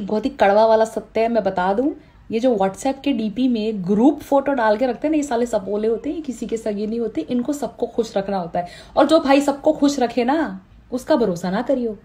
बहुत ही कड़वा वाला सत्य है मैं बता दूं ये जो व्हाट्सएप के डीपी में ग्रुप फोटो डाल के रखते हैं ना ये साले सपोले होते हैं किसी के सगे नहीं होते इनको सबको खुश रखना होता है और जो भाई सबको खुश रखे ना उसका भरोसा ना करियो